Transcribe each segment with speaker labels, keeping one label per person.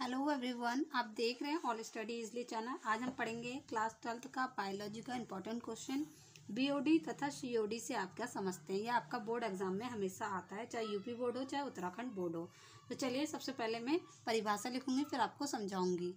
Speaker 1: hello everyone आप देख रहे हैं ऑल स्टडी इजली चैनल आज हम पढ़ेंगे क्लास ट्वेल्थ का बायोलॉजी का इम्पोर्टेंट क्वेश्चन बीओडी तथा सीओडी से आप क्या समझते हैं यह आपका बोर्ड एग्जाम में हमेशा आता है चाहे यूपी बोर्ड हो चाहे उत्तराखंड बोर्ड हो तो चलिए सबसे पहले मैं परिभाषा लिखूंगी फिर आपको समझाऊंगी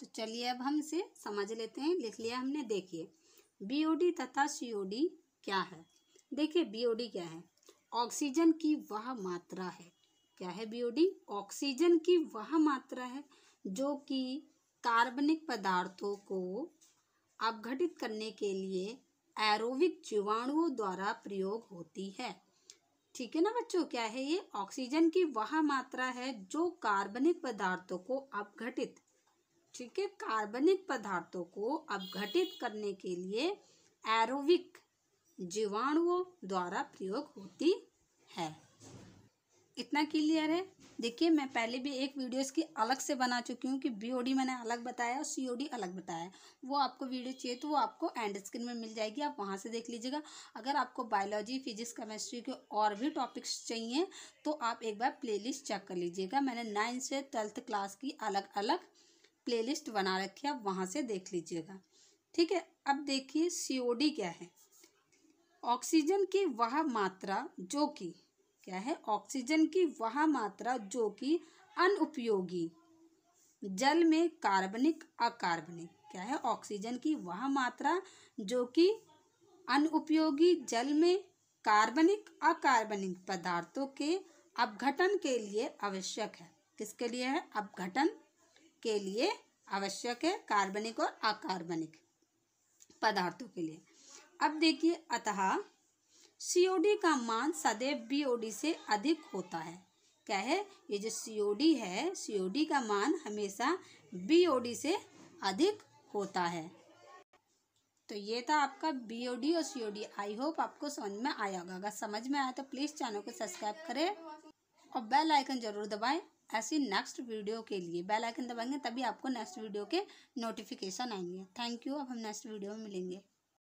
Speaker 1: तो चलिए अब हम इसे समझ लेते हैं लिख लिया हमने देखिए बीओडी तथा सीओडी क्या है देखिए बीओडी क्या है ऑक्सीजन की वह मात्रा है क्या है बीओडी ऑक्सीजन की वह मात्रा है जो कि कार्बनिक पदार्थों को अपघटित करने के लिए एरोविक जीवाणुओं द्वारा प्रयोग होती है ठीक है ना बच्चों क्या है ये ऑक्सीजन की वह मात्रा है जो कार्बनिक पदार्थों को अपघटित ठीक है कार्बनिक पदार्थों को अपघटित करने के लिए एरोविक जीवाणुओं द्वारा प्रयोग होती है इतना क्लियर है देखिए मैं पहले भी एक वीडियो इसकी अलग से बना चुकी हूँ कि बीओडी मैंने अलग बताया और सीओडी अलग बताया वो आपको वीडियो चाहिए तो वो आपको एंड स्क्रीन में मिल जाएगी आप वहाँ से देख लीजिएगा अगर आपको बायोलॉजी फिजिक्स केमिस्ट्री के और भी टॉपिक्स चाहिए तो आप एक बार प्लेलिस्ट चेक कर लीजिएगा मैंने नाइन्थ से ट्वेल्थ क्लास की अलग अलग प्लेलिस्ट बना रखी है आप वहाँ से देख लीजिएगा ठीक है अब देखिए सी क्या है ऑक्सीजन की वह मात्रा जो कि क्या है ऑक्सीजन की वह मात्रा जो कि अनुपयोगी जल में कार्बनिक अकार्बनिक क्या है ऑक्सीजन की वह मात्रा जो कि अनुपयोगी जल में कार्बनिक अकार्बनिक पदार्थों के अपघटन के लिए आवश्यक है किसके लिए है अपघटन के लिए आवश्यक है कार्बनिक और अकार्बनिक पदार्थों के लिए अब देखिए अतः सीओडी का मान सदैव बीओडी से अधिक होता है क्या है ये जो सीओडी है सीओडी का मान हमेशा बीओडी से अधिक होता है तो ये था आपका बीओडी और सीओडी आई होप आपको समझ में आया होगा अगर समझ में आया तो प्लीज़ चैनल को सब्सक्राइब करें और बेल आइकन जरूर दबाएं ऐसी नेक्स्ट वीडियो के लिए बेल आइकन दबाएंगे तभी आपको नेक्स्ट वीडियो के नोटिफिकेशन आएंगे थैंक यू अब हम नेक्स्ट वीडियो में मिलेंगे